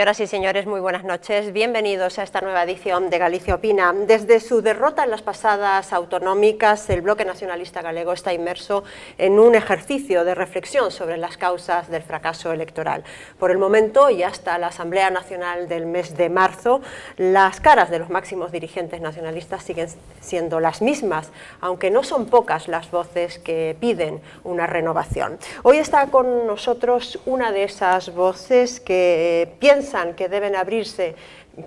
Señoras y señores, muy buenas noches. Bienvenidos a esta nueva edición de Galicia Opina. Desde su derrota en las pasadas autonómicas, el bloque nacionalista galego está inmerso en un ejercicio de reflexión sobre las causas del fracaso electoral. Por el momento y hasta la Asamblea Nacional del mes de marzo, las caras de los máximos dirigentes nacionalistas siguen siendo las mismas, aunque no son pocas las voces que piden una renovación. Hoy está con nosotros una de esas voces que piensa que deben abrirse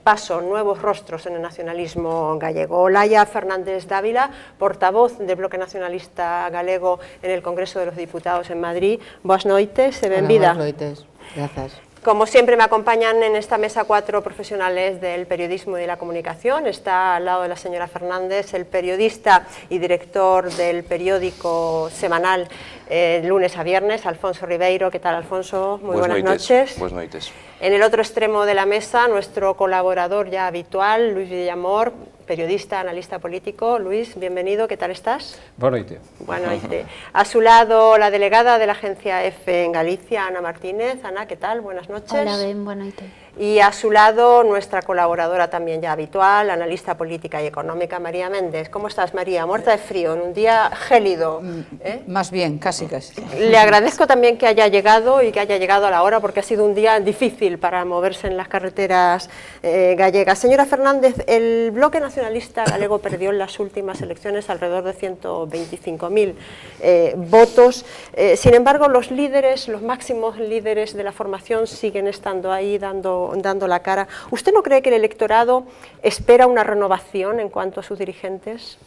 paso nuevos rostros en el nacionalismo gallego. Olaya Fernández Dávila, portavoz del Bloque Nacionalista Galego en el Congreso de los Diputados en Madrid. Buenas noches, se ven vida. Buenas noches, gracias. Como siempre me acompañan en esta mesa cuatro profesionales del periodismo y de la comunicación. Está al lado de la señora Fernández, el periodista y director del periódico semanal eh, lunes a viernes, Alfonso Ribeiro. ¿Qué tal, Alfonso? Muy buenas, noches. Buenas noches. En el otro extremo de la mesa, nuestro colaborador ya habitual, Luis Villamor, periodista, analista político. Luis, bienvenido, ¿qué tal estás? Buenas noches. A su lado, la delegada de la agencia EFE en Galicia, Ana Martínez. Ana, ¿qué tal? Buenas noches. Hola, bien, buenas noches. Y a su lado, nuestra colaboradora también ya habitual, analista política y económica, María Méndez. ¿Cómo estás, María? Muerta de frío, en un día gélido. Mm, ¿eh? Más bien, casi, casi. Le agradezco también que haya llegado y que haya llegado a la hora, porque ha sido un día difícil para moverse en las carreteras eh, gallegas. Señora Fernández, el bloque nacionalista galego perdió en las últimas elecciones alrededor de 125.000 eh, votos. sin embargo, los líderes, los máximos líderes de la formación siguen estando ahí dando dando, la cara. ¿Usted no cree que el electorado espera una renovación en cuanto a sus dirigentes?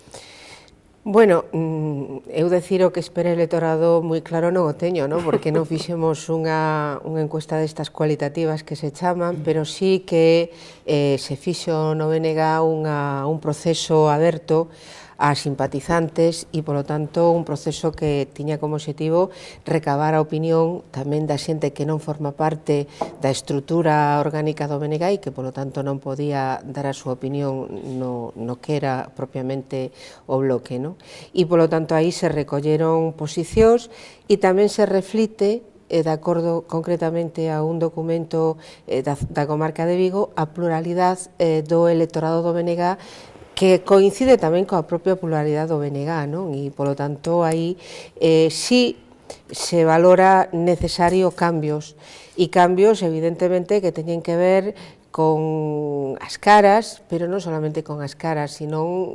Bueno, mm, eu deciro que espera el electorado muy claro no o teño, ¿no? porque non fixemos unha, unha encuesta destas cualitativas que se llaman, pero sí que eh, se fixo no BNG unha, un proceso aberto a simpatizantes e, polo tanto, un proceso que tiña como objetivo recabar a opinión tamén da xente que non forma parte da estrutura orgánica do BNG e que, polo tanto, non podía dar a súa opinión no, no que era propiamente o bloque. No? E, polo tanto, aí se recolleron posicións e tamén se reflite e eh, de acordo concretamente a un documento eh, da, da comarca de Vigo, a pluralidade eh, do electorado do BNG que coincide también con la propia popularidad o BNG, Y por lo tanto ahí eh, sí se valora necesario cambios, y cambios evidentemente que tienen que ver con las caras, pero no solamente con las caras, sino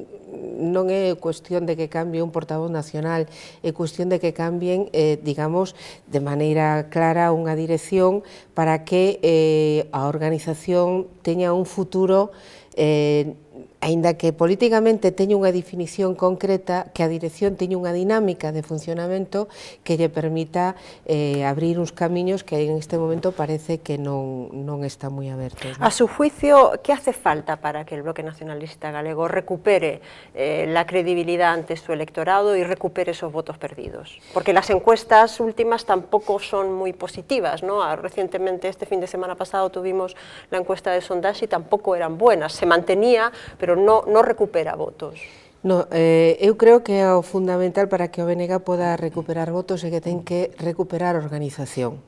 no es eh, cuestión de que cambie un portavoz nacional, es cuestión de que cambien, eh, digamos, de manera clara una dirección para que la organización tenga un futuro Ainda que políticamente tenga una definición concreta, que a dirección tenga una dinámica de funcionamiento que le permita eh, abrir unos caminos que en este momento parece que no non está moi A su juicio, ¿qué hace falta para que el Bloque Nacionalista Galego recupere eh, la credibilidad ante su electorado y recupere esos votos perdidos? Porque las encuestas últimas tampoco son muy positivas, ¿no? Ah, recientemente, este fin de semana pasado, tuvimos la encuesta de sondaje y tampoco eran buenas. Se mantenía, pero pero no, recupera votos. No, eh, creo que lo fundamental para que o pueda recuperar votos es que tenga que recuperar organización.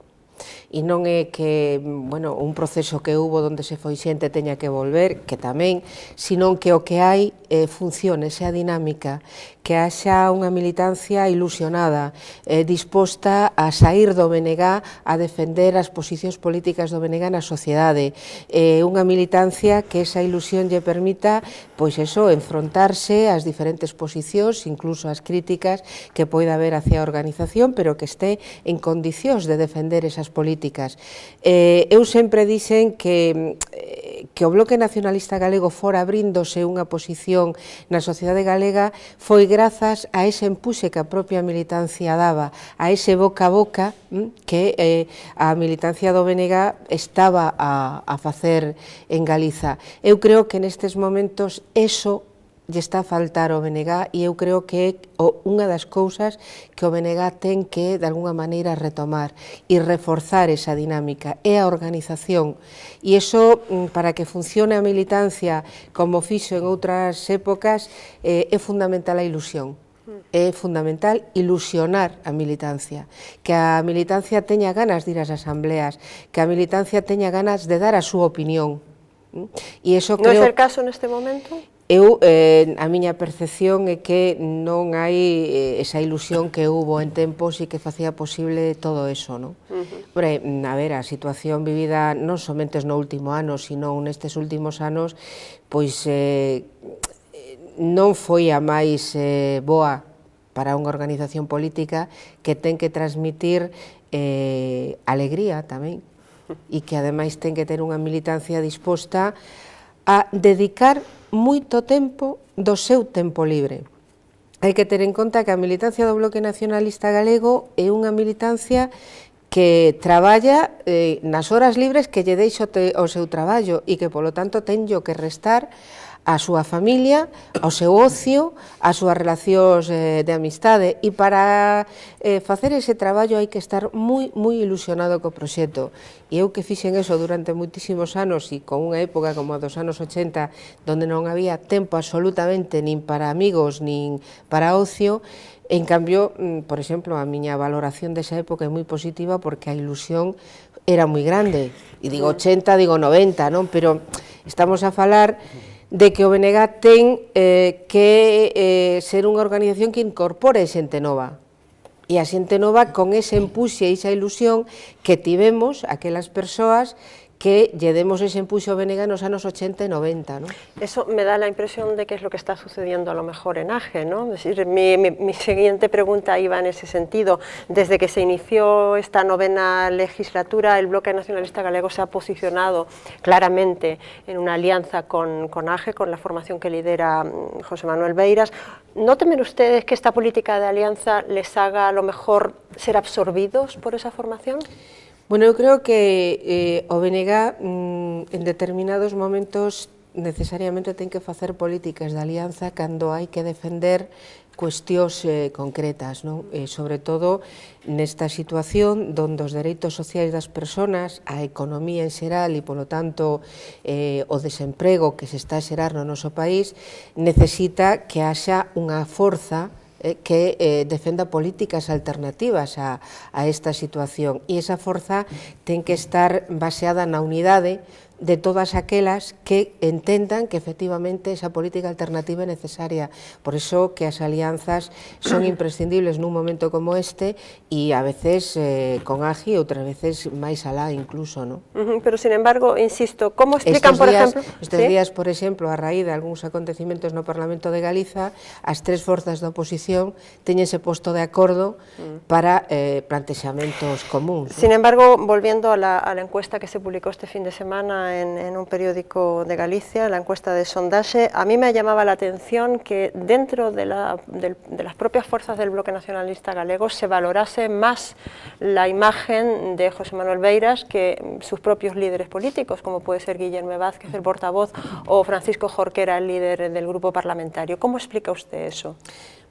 E non é que, bueno, un proceso que hubo onde se foi xente teña que volver, que tamén, senón que o que hai eh, funcione, sea dinámica, que haxa unha militancia ilusionada, eh, disposta a sair do BNG a defender as posicións políticas do BNG na sociedade, eh, unha militancia que esa ilusión lle permita, pois eso, enfrontarse ás diferentes posicións, incluso ás críticas que poida haber hacia a organización, pero que este en condicións de defender esas forzas políticas. Eh, eu sempre dicen que eh, que o Bloque Nacionalista Galego fora abrindose unha posición na sociedade galega foi grazas a ese empuxe que a propia militancia daba, a ese boca a boca mm, que eh, a militancia do BNG estaba a, a facer en Galiza. Eu creo que nestes momentos eso ya está a faltar o BNG yo e creo que una de las cosas que o BNG ten que, de alguna manera, retomar y e reforzar esa dinámica, esa organización. Y e eso, mm, para que funcione a militancia como fixo en otras épocas, es eh, fundamental la ilusión. es fundamental ilusionar a militancia, que a militancia tenga ganas de ir a las asambleas, que a militancia tenga ganas de dar a su opinión, Y mm? eso creo... ¿No es el caso en este momento? Eh, a miña percepción é que non hai eh, esa ilusión que hubo en tempos y e que facía posible todo eso, ¿no? Mm, a ver, a situación vivida solamente en no último ano, sino en estos últimos anos, pues no eh, non foi a máis boa para unha organización política que ten que transmitir alegría tamén e que ademais ten que ter unha militancia disposta a dedicar moito tempo do seu tempo libre. Hai que ter en conta que a militancia do Bloque Nacionalista Galego é unha militancia que traballa eh, nas horas libres que lle deixo o seu traballo e que, polo tanto, tenllo que restar a súa familia, ao seu ocio, ás súas relacións eh, de amistade e para eh, facer ese traballo hai que estar moi moi ilusionado co proxecto. E eu que fixen eso durante moitísimos anos e con unha época como a dos anos 80 donde non había tempo absolutamente nin para amigos nin para ocio, En cambio, mm, por exemplo, a miña valoración desa época é moi positiva porque a ilusión era moi grande. E digo 80, digo 90, non? Pero estamos a falar de que o BNG ten eh, que eh, ser unha organización que incorpore xente nova e a xente nova con ese empuxe e esa ilusión que tivemos aquelas persoas que llevemos ese impulso venega a los 80 y 90. ¿no? Eso me da la impresión de que es lo que está sucediendo a lo mejor en Aje, ¿no? decir, mi, siguiente pregunta iba en ese sentido. Desde que se inició esta novena legislatura, el Bloque Nacionalista Galego se ha posicionado claramente en una alianza con, con AGE, con la formación que lidera mm, José Manuel Beiras. ¿No temen ustedes que esta política de alianza les haga a lo mejor ser absorbidos por esa formación? Bueno, eu creo que eh, o BNG mm, en determinados momentos necesariamente ten que facer políticas de alianza cando hai que defender cuestións eh, concretas, non? Eh, sobre todo nesta situación donde os dereitos sociais das persoas, a economía en xeral e, polo tanto, eh, o desemprego que se está a xerar no noso país, necesita que haxa unha forza Eh, que eh, defenda políticas alternativas a, esta situación. y esa fuerza tiene que estar baseada la unidad de todas aquellas que entendan que efectivamente esa política alternativa es necesaria. Por eso que las alianzas son imprescindibles en un momento como este y a veces eh, con AGI, otras veces más alá incluso. ¿no? pero sin embargo, insisto, ¿cómo explican, por ejemplo? Estos días, por ejemplo, a raíz de acontecimientos... ...en no Parlamento de Galiza, las tres fuerzas de oposición ese puesto de acuerdo mm. para eh, planteamientos comunes. Sin embargo, volviendo a la encuesta que se publicó este fin de semana en, un periódico de Galicia, la encuesta de sondaje, a mí me llamaba la atención que dentro de, de las propias fuerzas del bloque nacionalista galego se valorase más la imagen de José Manuel Beiras que sus propios líderes políticos, como puede ser Guillermo Vázquez, el portavoz, o Francisco Jorquera, el líder del grupo parlamentario. ¿Cómo explica usted eso?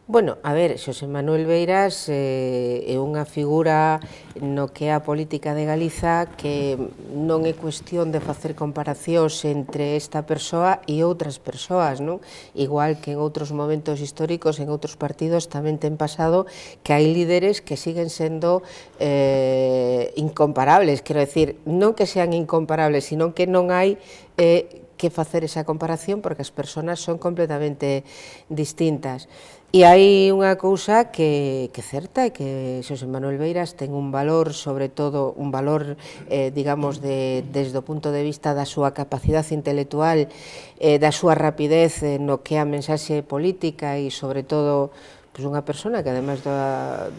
Bueno, a ver, José Manuel Beiras es eh, una figura no que política de Galiza que no es cuestión de hacer comparaciones entre esta persona y e otras personas. no. Igual que en otros momentos históricos, en otros partidos te han pasado que hay líderes que siguen siendo eh, incomparables, Quiero decir, no que sean incomparables, sino que no hay eh, que hacer esa comparación porque las personas son completamente distintas. E hai unha cousa que, que certa é que Xosé Manuel Beiras ten un valor, sobre todo un valor, eh, digamos, de, desde o punto de vista da súa capacidade intelectual, eh, da súa rapidez eh, no que a mensaxe política e, sobre todo, pues una persona que además de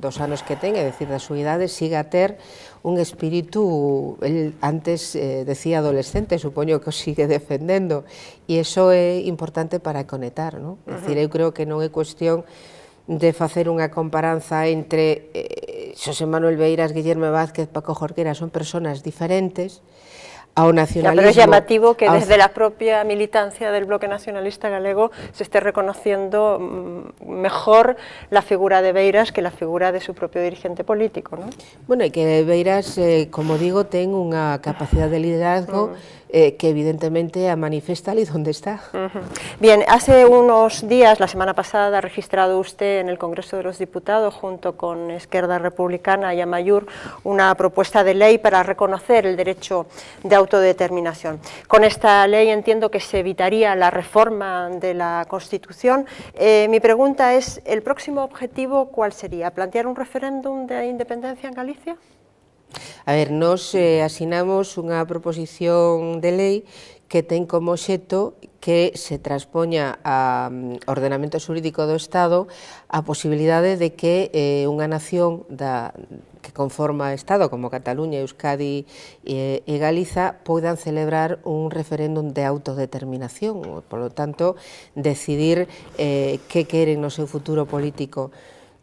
dos años que tenga é dicir, da súa idade, siga a ter un espíritu, él antes eh, decía adolescente, supongo que sigue defendiendo, y e eso es importante para conectar, no decir, yo creo que no é cuestión de facer una comparanza entre José eh, Manuel Beiras, Guillermo Vázquez, Paco Jorquera, son personas diferentes, a pero es llamativo que desde la propia militancia del bloque nacionalista galego se esté reconociendo mm, mejor la figura de Beiras que la figura de su propio dirigente político. ¿no? Bueno, y que Beiras, eh, como digo, tenga una capacidad de liderazgo mm. Eh, que evidentemente a y dónde está. Bien, hace unos días, la semana pasada, ha registrado usted en el Congreso de los Diputados, junto con Esquerda Republicana y Amayur, una propuesta de ley para reconocer el derecho de autodeterminación. Con esta ley entiendo que se evitaría la reforma de la Constitución. Eh, mi pregunta es, ¿el próximo objetivo cuál sería? ¿Plantear un referéndum de independencia en Galicia? A ver, nos eh, asinamos unha proposición de lei que ten como xeto que se transpoña a um, ordenamento xurídico do Estado a posibilidade de que eh, unha nación da, que conforma o Estado como Cataluña, Euskadi eh, e Galiza poidan celebrar un referéndum de autodeterminación, por lo tanto, decidir eh, que queren no seu futuro político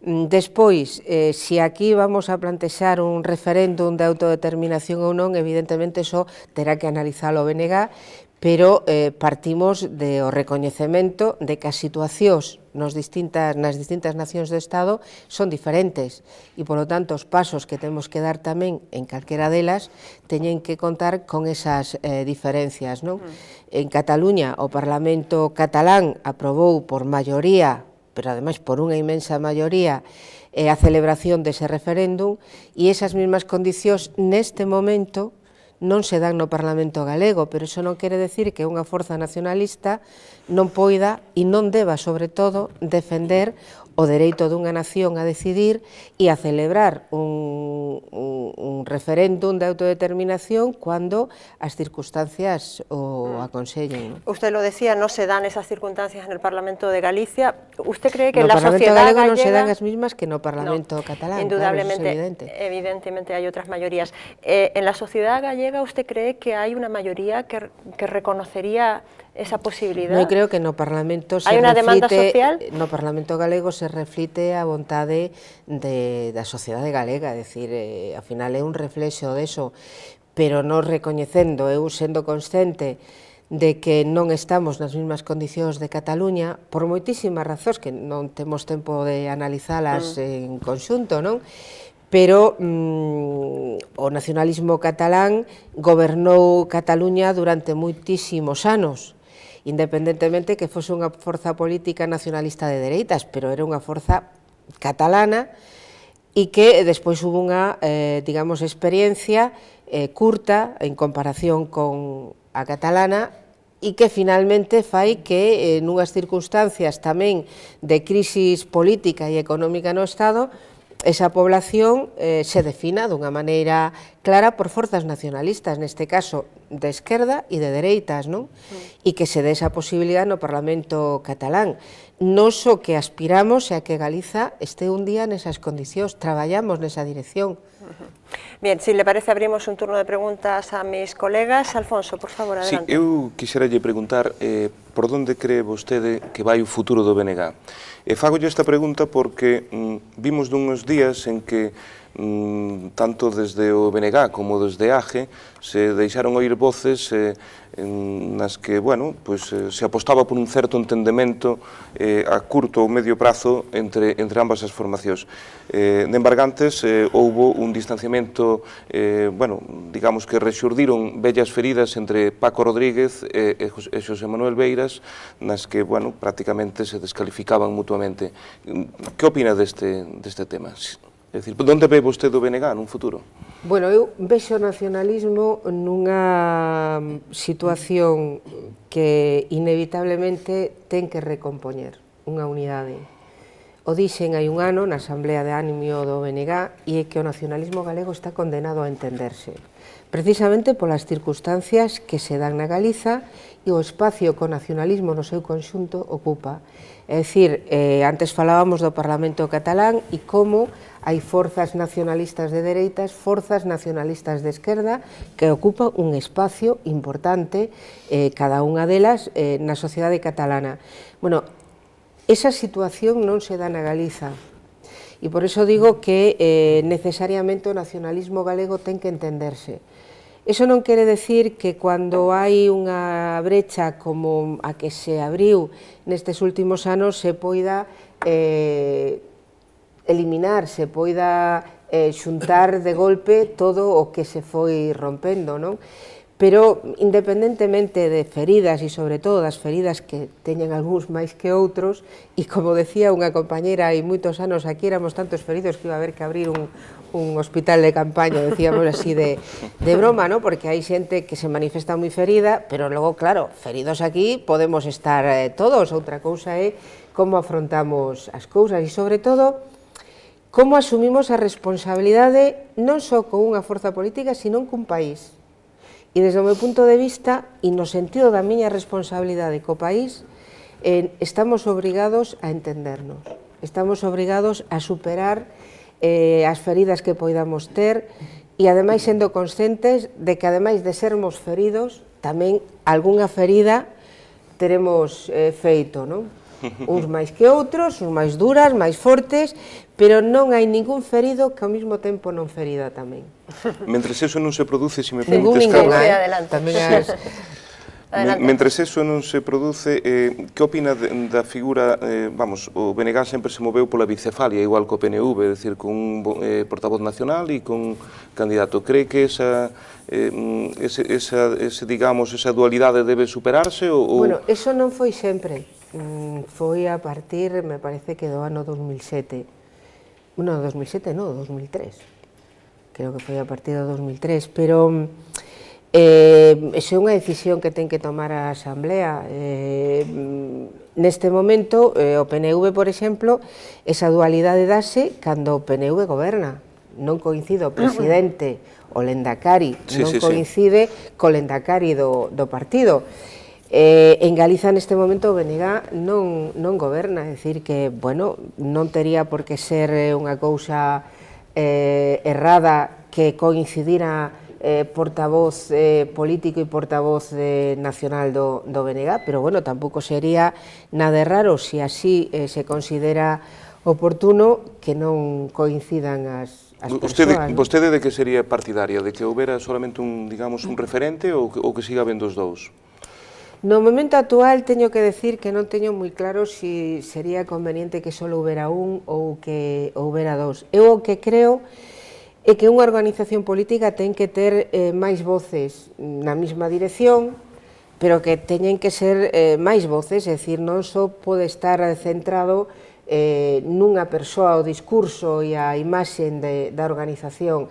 Mm, despois, eh, se aquí vamos a plantexar un referéndum de autodeterminación ou non, evidentemente só terá que analizar o BNG, pero eh, partimos de o recoñecemento de que as situacións nos distintas, nas distintas nacións do Estado son diferentes e, polo tanto, os pasos que temos que dar tamén en calquera delas teñen que contar con esas eh, diferencias. Non? Mm. En Cataluña, o Parlamento catalán aprobou por maioría pero ademais por unha inmensa maioría, eh, a celebración dese referéndum e esas mesmas condicións neste momento non se dan no Parlamento galego, pero iso non quere decir que unha forza nacionalista non poida e non deba, sobre todo, defender o derecho de una nación a decidir y e a celebrar un, un referéndum de autodeterminación cuando las circunstancias o mm. aconsellen. Usted lo decía, no se dan esas circunstancias en el Parlamento de Galicia. ¿Usted cree que en la sociedad gallega... no se dan las mismas que en el Parlamento catalán? Indudablemente, evidentemente hay otras mayorías. Eh, en la sociedad gallega, ¿usted cree que hay una mayoría que, que reconocería esa posibilidad? No, creo que no Parlamento se No Parlamento galego se reflite a vontade de, da sociedade galega, ...es decir, eh, al final es un reflexo eso... pero no reconociendo, siendo sendo consciente de que no estamos en las mismas condiciones de Cataluña por muchísimas razones, que no tenemos tiempo de analizarlas... Mm. en conjunto, ¿no? pero el mm, o nacionalismo catalán gobernó Cataluña durante muchísimos años independientemente que fuese una fuerza política nacionalista de derechas, pero era una fuerza catalana y e que después hubo una eh, digamos, experiencia eh, curta en comparación con a catalana y e que finalmente fai que en eh, unas circunstancias también de crisis política y e económica no Estado esa población eh, se defina de una manera clara por fuerzas nacionalistas, en este caso de izquierda y e de derechas, ¿no? Y e que se dé esa posibilidad en el Parlamento catalán. No so que aspiramos e a que Galiza esté un día en esas condiciones, trabajamos en esa dirección, Bien, si le parece abrimos un turno de preguntas a mis colegas. Alfonso, por favor, adelante. Sí, eu quixeralle preguntar eh, por onde cree vostede que vai o futuro do BNG. E eh, fagolle esta pregunta porque mm, vimos dunhos días en que Mm, tanto desde o BNG como desde AGE, se deixaron oír voces eh, nas que, bueno, pois se apostaba por un certo entendemento eh, a curto ou medio prazo entre, entre ambas as formacións. Eh, embargantes, eh, houbo un distanciamento, eh, bueno, digamos que rexurdiron bellas feridas entre Paco Rodríguez e, José e Xosé Manuel Beiras, nas que, bueno, prácticamente se descalificaban mutuamente. Mm, que opina deste, deste tema? É dicir, onde ve vostede o BNG nun futuro? Bueno, eu vexo o nacionalismo nunha situación que inevitablemente ten que recompoñer unha unidade. O dixen hai un ano na Asamblea de Ánimo do BNG e é que o nacionalismo galego está condenado a entenderse precisamente polas circunstancias que se dan na Galiza e o espacio co nacionalismo no seu conxunto ocupa. É dicir, eh, antes falábamos do Parlamento catalán e como hay forzas nacionalistas de derechas, fuerzas nacionalistas de izquierda, que ocupan un espacio importante eh, cada una de ellas, en eh, la sociedad catalana. Bueno, esa situación no se da en Galiza, y e por eso digo que eh, necesariamente el nacionalismo galego tiene que entenderse. Eso no quiere decir que cuando hay una brecha como a que se abrió en estos últimos años se pueda eliminar, se pueda juntar eh, de golpe todo o que se fue rompiendo. Pero independientemente de feridas y sobre todo las feridas que tenían algunos más que otros, y como decía una compañera... ...y muchos años aquí éramos tantos feridos que iba a haber que abrir un, hospital de campaña, decíamos así de, de broma, ¿no? porque hay gente... que se manifiesta muy ferida, pero luego, claro, feridos aquí podemos estar eh, todos, otra cosa es cómo afrontamos las cosas y sobre todo ¿Cómo asumimos la responsabilidad no solo con una fuerza política, sino con un país. Y e desde mi punto de vista, e no sentido da responsabilidad responsabilidade co país, eh, estamos obligados a entendernos. Estamos obligados a superar las eh, feridas que podamos ter y e, además siendo conscientes de que además de sermos feridos, también alguna ferida tenemos eh, feito, uns máis que outros, uns máis duras, máis fortes, pero non hai ningún ferido que ao mesmo tempo non ferida tamén. Mentre eso non se produce, se me permites, Carla... Tamén as, Adelante. Mentre eso non se produce, eh, que opina de, da figura, eh, vamos, o BNG sempre se moveu pola bicefalia, igual co PNV, é dicir, con un eh, portavoz nacional e con candidato. Cree que esa, eh, mm, ese, esa, ese, digamos, esa dualidade debe superarse? Ou, bueno, eso non foi sempre. Mm, foi a partir, me parece que do ano 2007, no, 2007 no, 2003, creo que fue a partir de 2003, pero eh, una decisión que tiene que tomar la Asamblea. Eh, en este momento, eh, PNV, por ejemplo, esa dualidade dase cando o PNV goberna, No coincide o presidente, o lendacari, sí, non coincide con co lendacari do, do partido. Eh, en Galiza neste momento o BNG non, non goberna, é dicir que, bueno, non tería por que ser eh, unha cousa eh, errada que coincidira eh, portavoz eh, político e portavoz eh, nacional do, do BNG, pero bueno, tampouco sería nada raro se así eh, se considera oportuno que non coincidan as, as vostede, persoas, vostede de que sería partidaria? De que houbera solamente un, digamos, un referente ou que, ou que siga vendo os dous? el momento actual tengo que decir que no tengo muy claro si sería conveniente que solo hubiera un o que hubiera dos. Eu o que creo es que una organización política tiene que ter eh, más voces voces la misma dirección, pero que teñen que ser eh, más voces, es decir, no só puede estar centrado en eh, una persona, o discurso y e a imagen de, la organización.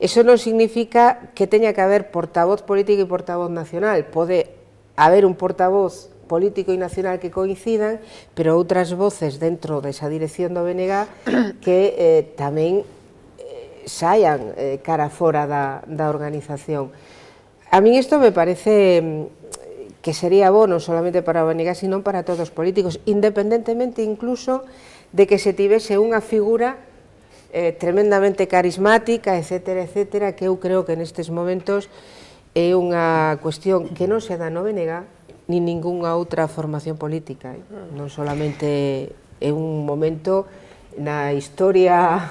Eso no significa que tenga que haber portavoz político y e portavoz nacional, pode haber un portavoz político y nacional que coincidan, pero otras voces dentro de esa dirección de BNG que eh, también eh, se eh, cara fora de la organización. A mí esto me parece mm, que sería bueno... ...no solamente para OBNG, sino para todos los políticos, ...independientemente incluso de que se tivese una figura tremendamente carismática, etcétera, etcétera, que yo creo que en estos momentos é unha cuestión que non se dá no BNG ni ningunha outra formación política. Eh. Non solamente é un momento na historia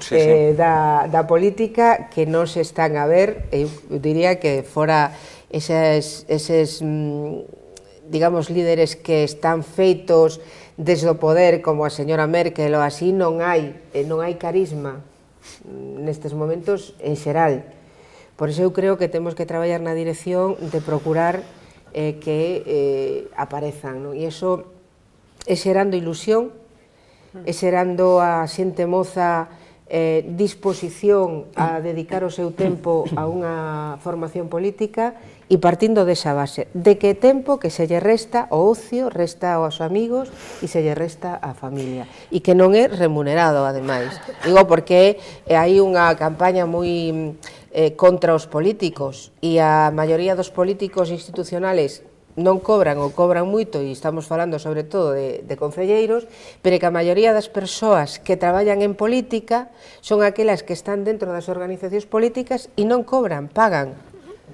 sí, eh, Da, da política que non se están a ver, eu diría que fora eses, eses mm, digamos, líderes que están feitos desde o poder, como a señora Merkel ou así, non hai, eh, non hai carisma mm, nestes momentos en xeral Por eso yo creo que tenemos que trabajar en la dirección de procurar eh, que eh, aparezcan. Y eso es iso ilusión, es xerando a Siente moza eh, disposición a dedicar o seu tempo a una formación política y e partiendo de esa base, de que tempo que se le resta o ocio, resta a sus amigos y e se le resta a familia Y e que no es remunerado además, Digo porque hay una campaña muy... eh, contra os políticos e a maioría dos políticos institucionales non cobran ou cobran moito e estamos falando sobre todo de, de concelleiros, pero que a maioría das persoas que traballan en política son aquelas que están dentro das organizacións políticas e non cobran, pagan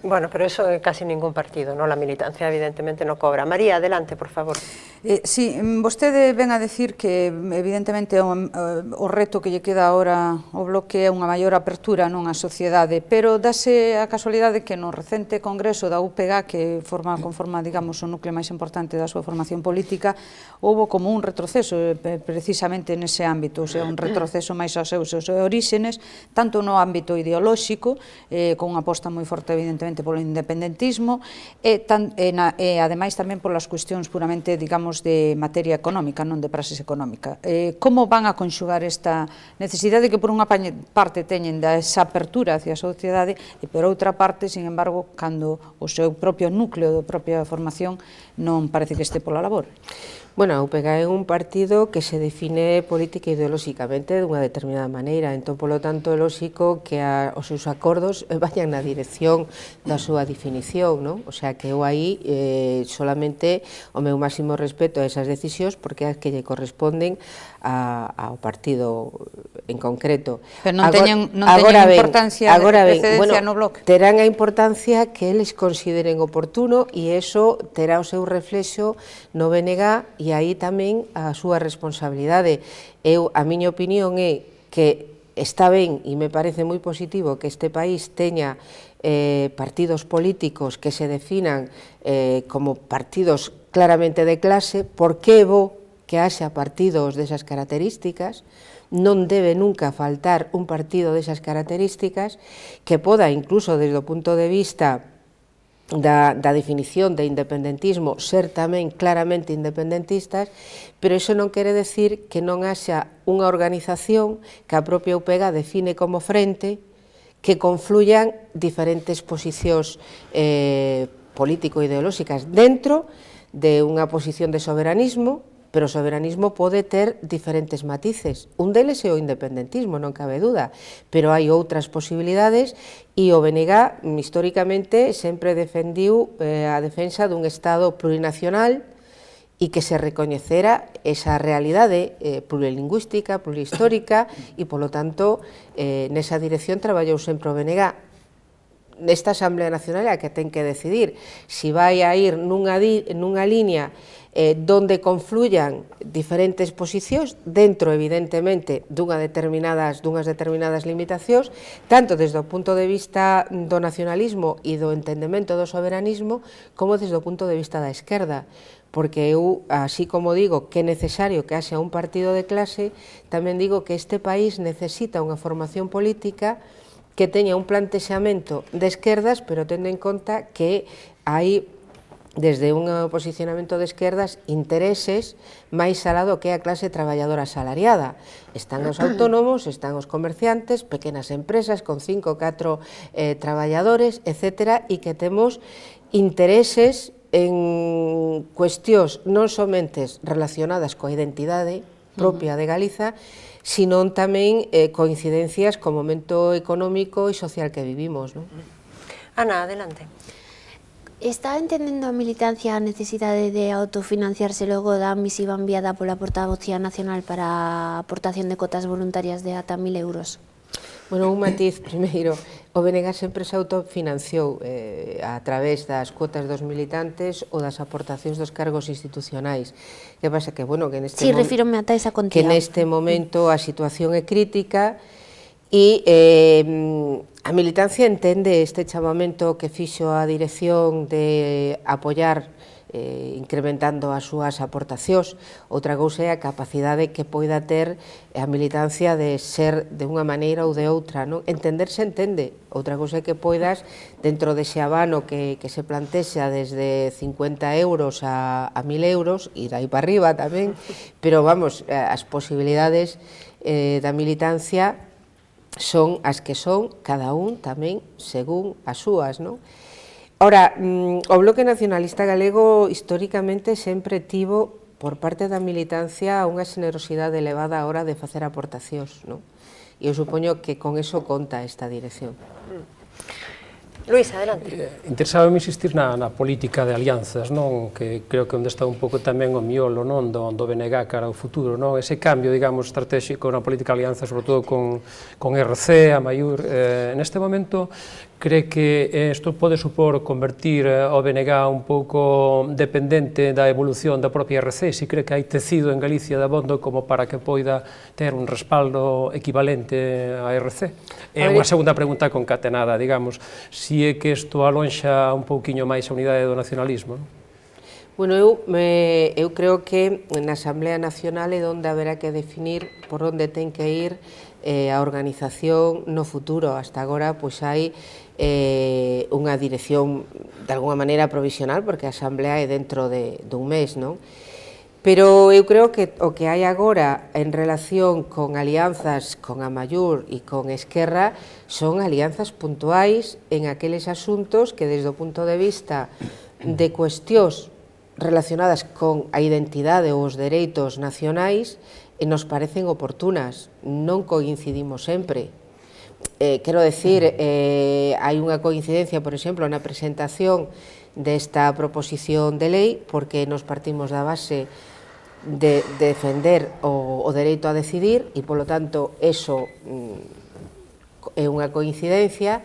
Bueno, pero eso en casi ningún partido, ¿no? La militancia evidentemente no cobra. María, adelante, por favor. Eh, sí, vostede ven a decir que evidentemente o, eh, o reto que lle queda ahora ao bloque é unha maior apertura non a sociedade, pero dase a casualidade que no recente congreso da UPG, que forma conforma, digamos, o núcleo máis importante da súa formación política, houbo como un retroceso eh, precisamente nese ámbito, ou sea, un retroceso máis aos seus, seus orígenes, tanto no ámbito ideolóxico, eh, con unha aposta moi forte evidentemente puramente polo independentismo e, tan, e, na, e ademais tamén polas cuestións puramente, digamos, de materia económica, non de praxis económica. Eh, como van a conxugar esta necesidade que por unha parte teñen da esa apertura hacia a sociedade e por outra parte, sin embargo, cando o seu propio núcleo da propia formación non parece que este pola labor? Bueno, a UPG é un partido que se define política e ideolóxicamente dunha determinada maneira, entón, polo tanto, é lóxico que a, os seus acordos vayan na dirección da súa definición, non? O sea, que eu aí eh, solamente o meu máximo respeto a esas decisións porque é as que lle corresponden a, un partido en concreto. Pero non teñen, non importancia no bloque. Terán importancia que les consideren oportuno ...y eso terá un seu reflexo no BNG ...y ahí también a súa responsabilidades. Eu, a mi opinión é que está bien... ...y me parece muy positivo que este país ...tenga eh, partidos políticos que se definan eh, como partidos claramente de clase, por qué que haxa partidos desas características, non debe nunca faltar un partido desas características que poda, incluso desde o punto de vista da, da definición de independentismo ser tamén claramente independentistas, pero iso non quere decir que non haxa unha organización que a propia UPG define como frente que confluyan diferentes posicións eh, político-ideolóxicas dentro de unha posición de soberanismo pero o soberanismo pode ter diferentes matices. Un deles é o independentismo, non cabe dúda, pero hai outras posibilidades e o BNG históricamente sempre defendiu eh, a defensa dun Estado plurinacional e que se recoñecera esa realidade eh, plurilingüística, plurihistórica e, polo tanto, eh, nesa dirección traballou sempre o BNG nesta Asamblea Nacional a que ten que decidir se vai a ir nunha, nunha línea Eh, donde confluyan diferentes posiciones dentro, evidentemente, dunha determinadas, unas determinadas limitaciones, tanto desde el punto de vista do nacionalismo y e do entendimiento do soberanismo, como desde el punto de vista la izquierda, porque así como digo que es necesario que haya un partido de clase, también digo que este país necesita una formación política que tenga un planteamiento de izquierdas, pero tendo en cuenta que hay desde un posicionamiento de izquierdas... intereses más salado que a clase trabajadora asalariada. Están los autónomos, están los comerciantes, pequeñas empresas con cinco o 4 trabajadores, traballadores, etc. que tenemos intereses en cuestiones... ...no solamente relacionadas con identidades propia de Galiza, sino también coincidencias eh, coincidencias co momento económico ...y e social que vivimos. Ana, adelante. Está entendendo a militancia a necesidade de autofinanciarse logo da misiva enviada pola portavocía nacional para a aportación de cotas voluntarias de ata 1.000 euros? Bueno, un matiz primeiro. O BNG sempre se autofinanciou eh, a través das cotas dos militantes ou das aportacións dos cargos institucionais. Que pasa que, bueno, que neste, sí, mom... refírome esa contía. que neste momento a situación é crítica E eh, a militancia entende este chamamento que fixo a dirección de apoiar eh, incrementando as súas aportacións. Outra cousa é a capacidade que poida ter a militancia de ser de unha maneira ou de outra. Non? Entenderse entende. Outra cousa é que poidas, dentro dese abano que, que se plantexa desde 50 euros a, a 1000 euros, ir dai para arriba tamén, pero vamos, eh, as posibilidades eh, da militancia son as que son, cada un tamén según as súas, non? Ora, mm, o Bloque Nacionalista Galego históricamente sempre tivo por parte da militancia unha xenerosidade elevada a hora de facer aportacións, non? E eu supoño que con eso conta esta dirección. Mm. Luís, adelante. Eh, interesaba me insistir na, na política de alianzas, non? Que creo que onde está un pouco tamén o miolo, non? Do, do BNG cara ao futuro, non? Ese cambio, digamos, estratégico na política de alianzas, sobre todo con, con RC, a maior... Eh, neste momento, Cree que isto eh, pode supor convertir eh, o BNG un pouco dependente da evolución da propia RC? Si cree que hai tecido en Galicia de abondo como para que poida ter un respaldo equivalente á RC? É unha segunda pregunta concatenada, digamos, si é que isto alonxa un pouquiño máis a unidade do nacionalismo? Non? Bueno, eu, me, eu creo que na Asamblea Nacional é onde haberá que definir por onde ten que ir eh, a organización no futuro. Hasta agora, pois hai Eh, una dirección de alguna manera, provisional, porque a Asamblea é dentro de, un mes, non? Pero yo creo que lo que hay ahora en relación con alianzas con Amayur y e con Esquerra son alianzas puntuais en aquellos asuntos que desde el punto de vista de cuestiones relacionadas con a identidade ou os dereitos nacionais nos parecen oportunas, non coincidimos siempre. Eh, quiero decir, eh, hay una coincidencia, por ejemplo, en la presentación de esta proposición de ley, porque nos partimos de la base de, defender o, derecho a decidir y, e, por lo tanto, eso es mm, una coincidencia,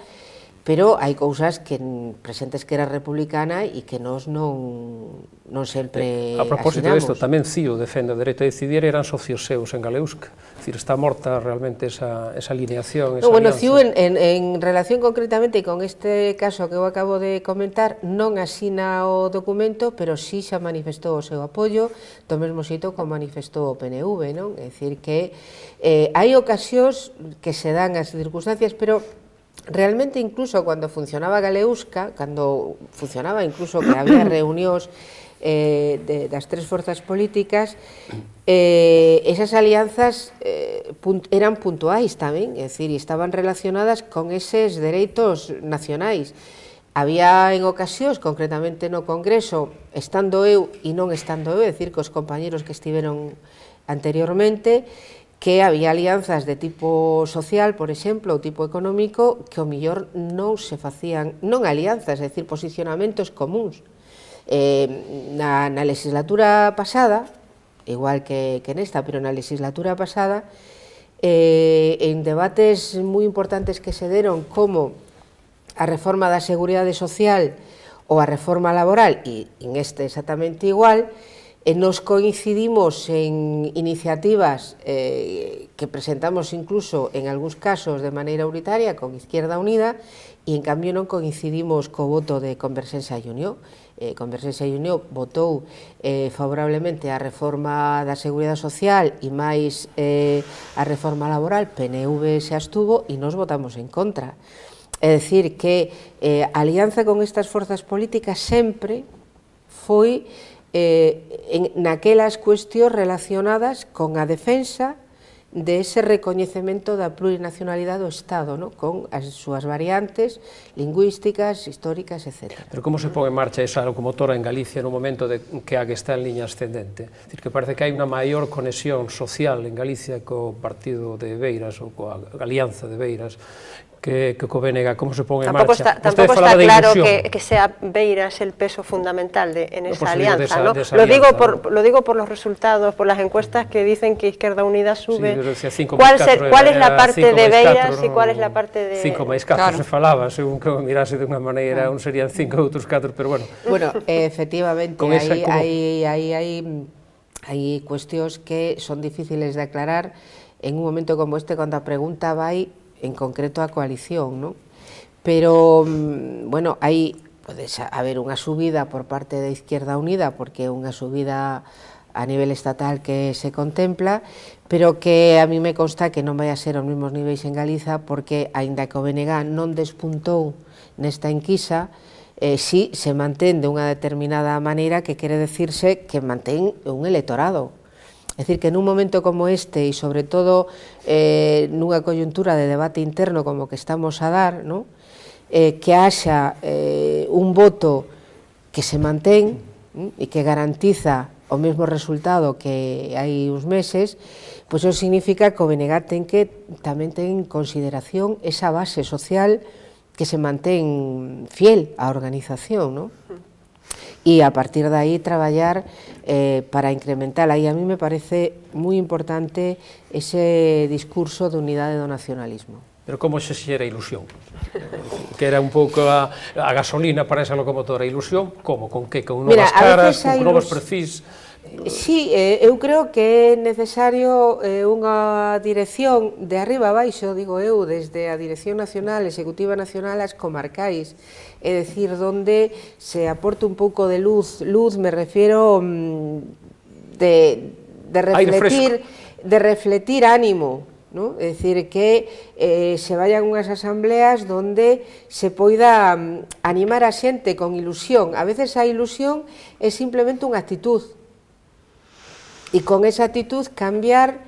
Pero hai cousas que presentes que era republicana e que nos non, non sempre eh, A propósito disto, tamén CIO defende o dereito a decidir, eran socios seus en é Decir, está morta realmente esa, esa alineación, esa no, bueno, alianza. CIO en, en, en relación concretamente con este caso que eu acabo de comentar, non asina o documento, pero sí xa manifestou o seu apoio, do mesmo xeito como manifestou o PNV, non? É dicir que eh, hai ocasións que se dan as circunstancias, pero realmente incluso cuando funcionaba Galeusca, cuando funcionaba incluso que había reuniones eh, de, las tres fuerzas políticas, eh, esas alianzas eh, eran puntuais también, es decir, estaban relacionadas con esos derechos nacionales. Había en ocasiones, concretamente no Congreso, estando eu y no estando eu, decir, con los compañeros que estuvieron anteriormente, que había alianzas de tipo social, por ejemplo, o tipo económico, que o mejor no se no en alianzas, es decir, posicionamientos comuns. En eh, la legislatura pasada, igual que, en esta, pero la legislatura pasada, eh, en debates muy importantes que se dieron como a reforma la seguridad Social o a reforma laboral, y e en este exactamente igual, eh, nos coincidimos en iniciativas eh, que presentamos incluso en algunos casos de manera unitaria con Izquierda Unida y en cambio no coincidimos con voto de Convergencia y Unión. Eh, y Unión votó eh, favorablemente a reforma la seguridad Social y más a reforma laboral, PNV se abstuvo y nos votamos en contra. Es decir, que alianza con estas fuerzas políticas siempre fue... eh, en, naquelas cuestións relacionadas con a defensa de ese recoñecemento da plurinacionalidade do Estado, no? con as súas variantes lingüísticas, históricas, etc. Pero como se pon en marcha esa locomotora en Galicia no momento de que a que está en liña ascendente? Es decir, que parece que hai unha maior conexión social en Galicia co partido de Beiras ou coa alianza de Beiras que, que Copenhague, cómo se ponga en marcha. tampoco está claro que, que, sea Beiras el peso fundamental de, en esa alianza. ¿no? lo, digo por, lo digo por los resultados, por las encuestas que dicen que Izquierda Unida sube. ¿Cuál, ¿Cuál, es la parte de Beiras y cuál es la parte de...? 5 más 4 se falaba, según que mirase de una manera, aún serían 5, otros cuatro, pero bueno. Bueno, efectivamente, ahí hay, cuestiones hay, que son difíciles de aclarar en un momento como este, cuando la pregunta va en concreto a coalición, ¿no? Pero, mm, bueno, hay, puede haber una subida por parte de Izquierda Unida, porque una subida a nivel estatal que se contempla, pero que a mí me consta que no vaya a ser los mismos niveles en Galiza, porque, aínda que o BNG non despuntou nesta enquisa, eh, si se mantén de una determinada manera que quiere decirse que mantén un electorado, es decir, que en un momento como este y sobre todo en eh, una coyuntura de debate interno como que estamos a dar, eh, que haya eh, un voto que se mantén y que garantiza o mismo resultado que hay unos meses, pues eso significa que o BNG ten que en consideración esa base social que se mantén fiel a la organización, y a partir de ahí trabajar eh, para incrementarla. Y a mí me parece muy importante ese discurso de unidad de donacionalismo. Pero ¿cómo como si era ilusión? que era un poco a, gasolina para esa locomotora, ilusión, ¿Cómo? con qué? con nuevas caras, con nuevos perfiles? Sí, yo eh, eu creo que es necesario eh, una dirección de arriba vais, yo digo eu, desde la Dirección Nacional, Ejecutiva Nacional, las comarcáis es decir, donde se aporte un poco de luz, luz me refiero mm, de, de refletir, de refletir ánimo, ¿no? Es decir, que eh, se vayan unas asambleas donde se pueda mm, animar a gente con ilusión. A veces a ilusión es simplemente una actitud, y con esa actitud cambiar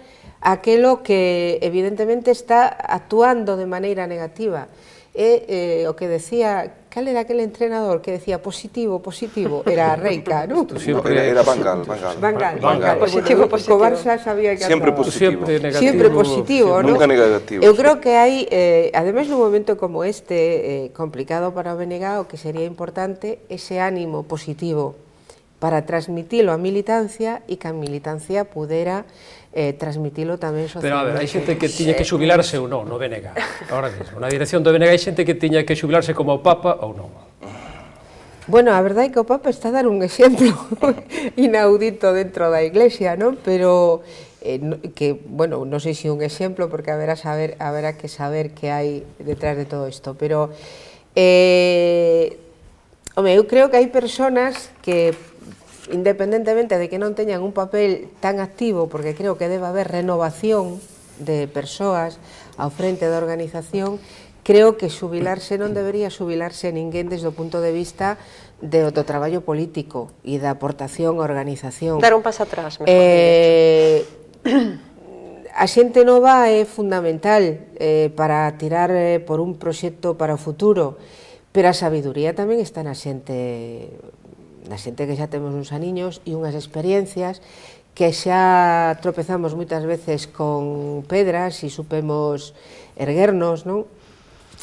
aquello que evidentemente está actuando de manera negativa. Eh, eh, o que decía, ¿cuál era aquel entrenador que decía positivo, positivo, era Reika, ¿no? Siempre, era Bangal, Bangal. Bangal, Positivo, positivo. sabía que Siempre positivo. Siempre negativo. Siempre positivo, ¿no? Nunca negativo. Yo creo que hay, eh, además además un momento como este, complicado para Venegado, que sería importante ese ánimo positivo, para transmitirlo a militancia y que a militancia pudiera eh, transmitirlo también socialmente. Pero a ver, hay gente que tiene que jubilarse o no, no BNG, ahora una dirección de BNG hay gente que tiene que jubilarse... como Papa o no. Bueno, la verdad es que o Papa está a dar un ejemplo... inaudito dentro de la Iglesia, ¿no? Pero eh, no, que, bueno, no sé si un ejemplo... porque habrá que saber qué hay detrás de todo esto... pero eh, yo creo que hay personas que independientemente de que no tengan un papel tan activo, porque creo que debe haber renovación de personas ao frente de organización, creo que subilarse no debería a ningún desde el punto de vista de, autotrabajo político y de aportación a organización. Dar un paso atrás, mejor eh, A xente nova es fundamental eh, para tirar eh, por un proyecto para o futuro, pero a sabiduría también está na xente la gente que ya tenemos unos aniños y e unas experiencias que xa tropezamos muchas veces con pedras y e supemos erguernos, yo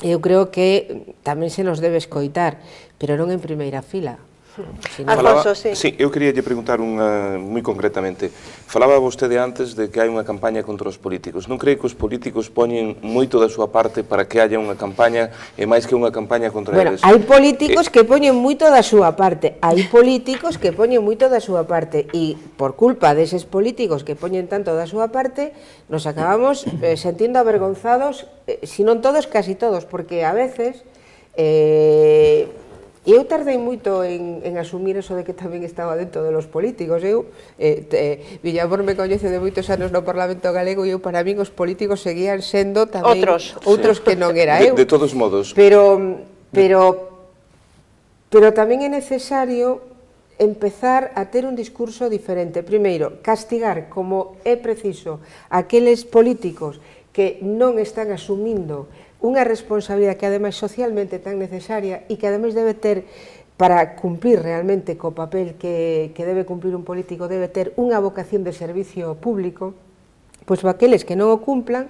e creo que también se nos debe escoitar, pero no en primera fila, Falaba, Alfonso, sí. sí. eu quería lle preguntar unha, moi concretamente. Falaba vostede antes de que hai unha campaña contra os políticos. Non crei que os políticos poñen moito da súa parte para que haya unha campaña e máis que unha campaña contra bueno, eles? Hai políticos eh... que poñen moito da súa parte. Hai políticos que poñen moito da súa parte e por culpa deses políticos que poñen tanto da súa parte nos acabamos eh, sentindo avergonzados, eh, se non todos, casi todos, porque a veces eh, Eu tardei moito en, en asumir eso de que tamén estaba dentro de los políticos. Eu, eh, te, Villabor me coñece de moitos anos no Parlamento Galego e eu para min os políticos seguían sendo tamén outros, outros sí. que non era eu. De, de todos modos. Pero, pero, pero tamén é necesario empezar a ter un discurso diferente. Primeiro, castigar como é preciso aqueles políticos que non están asumindo una responsabilidad que es socialmente tan necesaria y e que además debe tener, para cumplir realmente el papel que, debe cumplir un político debe ter una vocación de servicio público, pues aquellos que no lo cumplan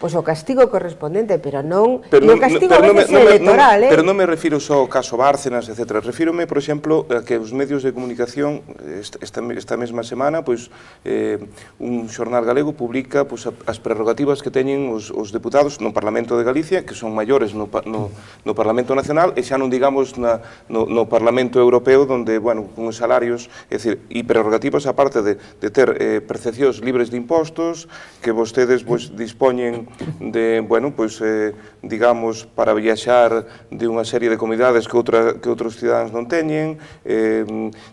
Pois o castigo correspondente, pero non... Pero, o castigo pero, non, non, electoral, non, eh? Pero non me refiro só ao caso Bárcenas, etc. Refírome, por exemplo, a que os medios de comunicación esta, esta mesma semana, pois, eh, un xornal galego publica pois, as prerrogativas que teñen os, os deputados no Parlamento de Galicia, que son maiores no, no, no Parlamento Nacional, e xa non digamos na, no, no Parlamento Europeo, donde, bueno, con salarios, é dicir, e prerrogativas aparte de, de ter eh, percepcións libres de impostos, que vostedes pois, dispoñen de, bueno, pois, eh, digamos, para viaxar de unha serie de comunidades que, outra, que outros cidadáns non teñen, eh,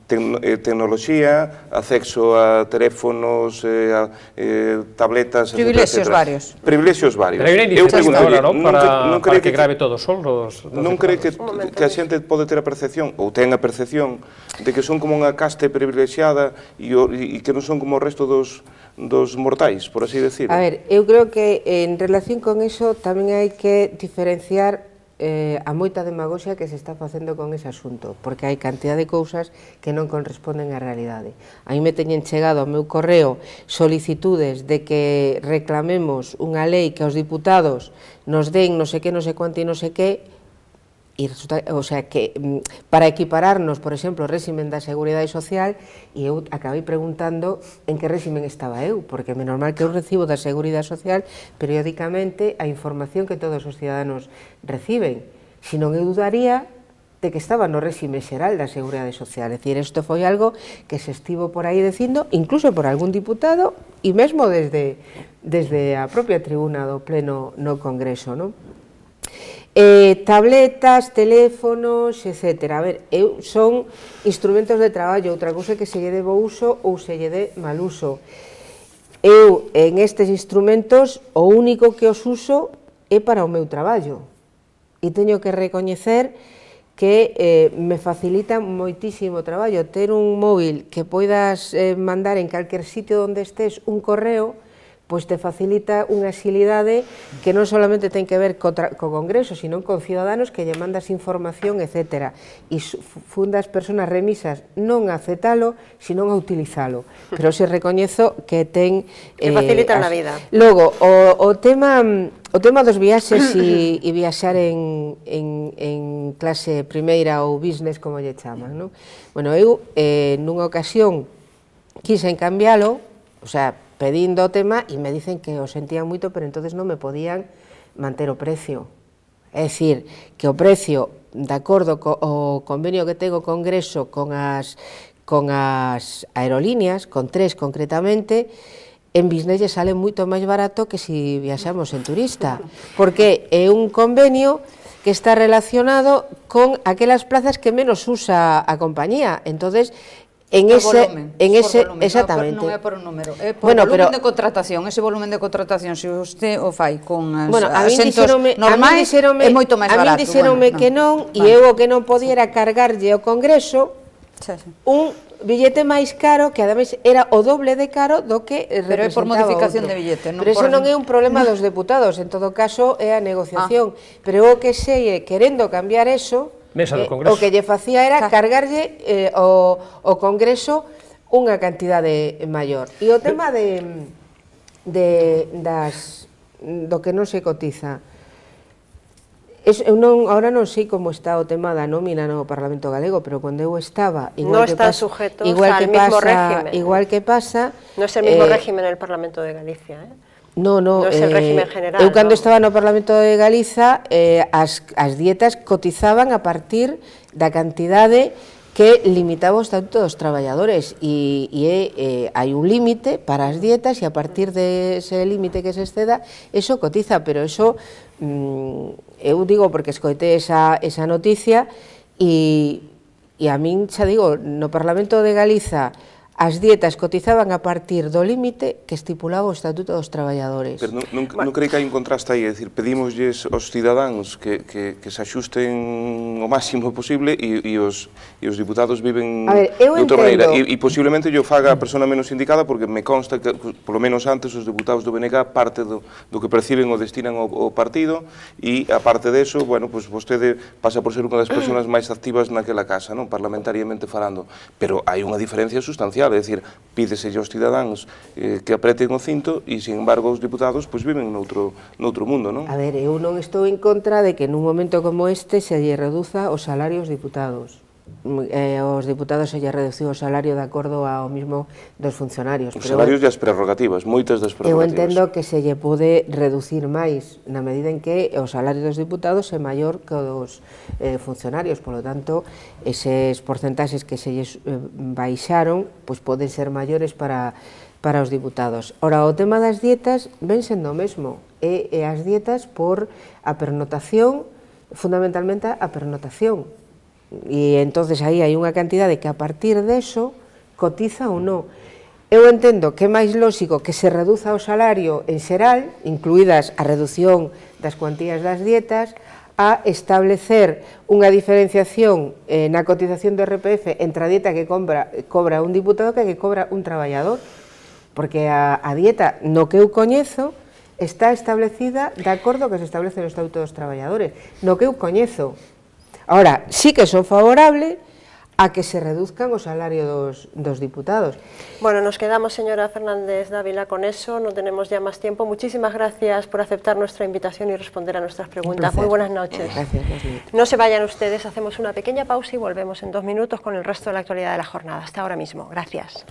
ten, eh, tecnoloxía, acceso a teléfonos, eh, a, eh, tabletas, Privilexios etcétera, varios. Privilexios varios. Pero eu pregunto, ahora, non? Para, non para que, que grave todo sol os... Non cree que, que a xente pode ter a percepción, ou ten a percepción, de que son como unha caste privilexiada e, o, e que non son como o resto dos dos mortais, por así decirlo? A ver, eu creo que eh, en relación con eso tamén hai que diferenciar eh, a moita demagoxia que se está facendo con ese asunto, porque hai cantidad de cousas que non corresponden á realidade. A mí me teñen chegado ao meu correo solicitudes de que reclamemos unha lei que aos diputados nos den non sei que, non sei quanto e non sei que, Y resulta, o sea, que mm, para equipararnos, por ejemplo, régimen régimen seguridad Seguridad Social, y acabé preguntando en qué régimen estaba eu, porque es normal que eu recibo de Seguridad Social periódicamente a información que todos los ciudadanos reciben. sino que dudaría de que estaba no réxime de la Seguridad Social. Es decir, esto fue algo que se estivo por ahí diciendo, incluso por algún diputado, y mesmo desde, desde a propia tribuna o Pleno no Congreso. ¿no? eh, tabletas, teléfonos, etc. A ver, eu, son instrumentos de traballo, outra cousa que se lle debo uso ou se lle de mal uso. Eu, en estes instrumentos, o único que os uso é para o meu traballo. E teño que recoñecer que eh, me facilita moitísimo o traballo ter un móvil que poidas eh, mandar en calquer sitio onde estés un correo ...pues te facilita unha xilidade que no solamente ten que ver con Congreso, sino con ciudadanos que lle mandas información, etc. ...y fundas personas remisas ...no a aceptarlo, sino a utilizarlo... Pero sí reconozco que te Que eh, la vida. ...luego, o, tema... O tema dos viaxes e, en, clase primera o business, como ya chaman, Bueno, eu, una eh, nunha ocasión, ...quise cambiarlo, o sea, pedindo tema y me dicen que os sentían mucho, pero entonces no me podían mantener o precio. Es decir, que o precio, de acuerdo o convenio que tengo Congreso con as, con as aerolíneas, con tres concretamente, en business sale mucho más barato que si viajamos en turista, porque es un convenio que está relacionado con aquellas plazas que menos usa a compañía. Entonces, en ese, volumen, en ese, volumen, exactamente. Non é por un número, é eh, por bueno, volumen pero, de contratación, ese volumen de contratación se usted o fai con as, bueno, a asentos dixerome, normais, a dixerome, é moito máis barato. A mí dixeronme bueno, que non, e vale. eu que non podiera cargarlle ao Congreso un billete máis caro que ademais era o doble de caro do que Pero é por modificación outro. de billete, non Pero iso por... non é un problema dos deputados, en todo caso é a negociación, ah. pero o que sei é querendo cambiar eso, Lo eh, que lle hacía era cargarle eh, o, o Congreso unha de mayor. Y e o tema de, de das, que no se cotiza, ahora no sé cómo está o tema da nómina no Parlamento Galego, pero cuando eu estaba, igual no que pasa, igual que al pasa, mismo régimen. no es el mismo eh, régimen en el Parlamento de Galicia, No, no, no é eh, régimen general. Eu cando no? estaba no Parlamento de Galiza, eh, as, as dietas cotizaban a partir da cantidade que limitaba o Estatuto dos Traballadores e, e eh, eh, hai un límite para as dietas e a partir de ese límite que se exceda, eso cotiza, pero eso, mm, eu digo porque escoitei esa, esa noticia e, e a min, xa digo, no Parlamento de Galiza as dietas cotizaban a partir do límite que estipulaba o Estatuto dos Traballadores. Pero non, non, bueno. non creí que hai un contraste aí, é dicir, pedimoslles aos cidadáns que, que, que se axusten o máximo posible e, e, os, e os diputados viven a ver, eu de outra maneira. E, e posiblemente yo faga a persona menos indicada porque me consta que, polo menos antes, os deputados do BNG parte do, do que perciben o destinan ao, ao partido e, aparte deso, bueno, pues vostede pasa por ser unha das persoas máis activas naquela casa, non parlamentariamente falando. Pero hai unha diferencia sustancial deputada, é dicir, pídese aos cidadáns eh, que apreten o cinto e, sin embargo, os diputados pois, viven noutro, noutro mundo, non? A ver, eu non estou en contra de que nun momento como este se lle reduza os salarios diputados eh, aos diputados se lle reduciu o salario de acordo ao mismo dos funcionarios. Os salarios pero, e as prerrogativas, moitas das prerrogativas. Eu entendo que se lle pode reducir máis na medida en que o salario dos diputados é maior que o dos eh, funcionarios, polo tanto, eses porcentaxes que se lle eh, baixaron, pois poden ser maiores para para os diputados. Ora, o tema das dietas ven sendo o mesmo, e, e as dietas por a pernotación, fundamentalmente a pernotación, E entonces aí hai unha cantidade que a partir deso cotiza ou non. Eu entendo que é máis lóxico que se reduza o salario en xeral, incluídas a reducción das cuantías das dietas, a establecer unha diferenciación eh, na cotización do RPF entre a dieta que compra, cobra un diputado que que cobra un traballador, porque a, a dieta no que eu coñezo está establecida de acordo que se establece no Estatuto dos Traballadores, no que eu coñezo, Ahora, sí que son favorables a que se reduzcan los salarios de dos, diputados. Bueno, nos quedamos, señora Fernández Dávila, con eso, no tenemos ya más tiempo. Muchísimas gracias por aceptar nuestra invitación y responder a nuestras preguntas. Muy buenas noches. no se vayan ustedes, hacemos una pequeña pausa y volvemos en dos minutos con el resto de la actualidad de la jornada. Hasta ahora mismo. Gracias.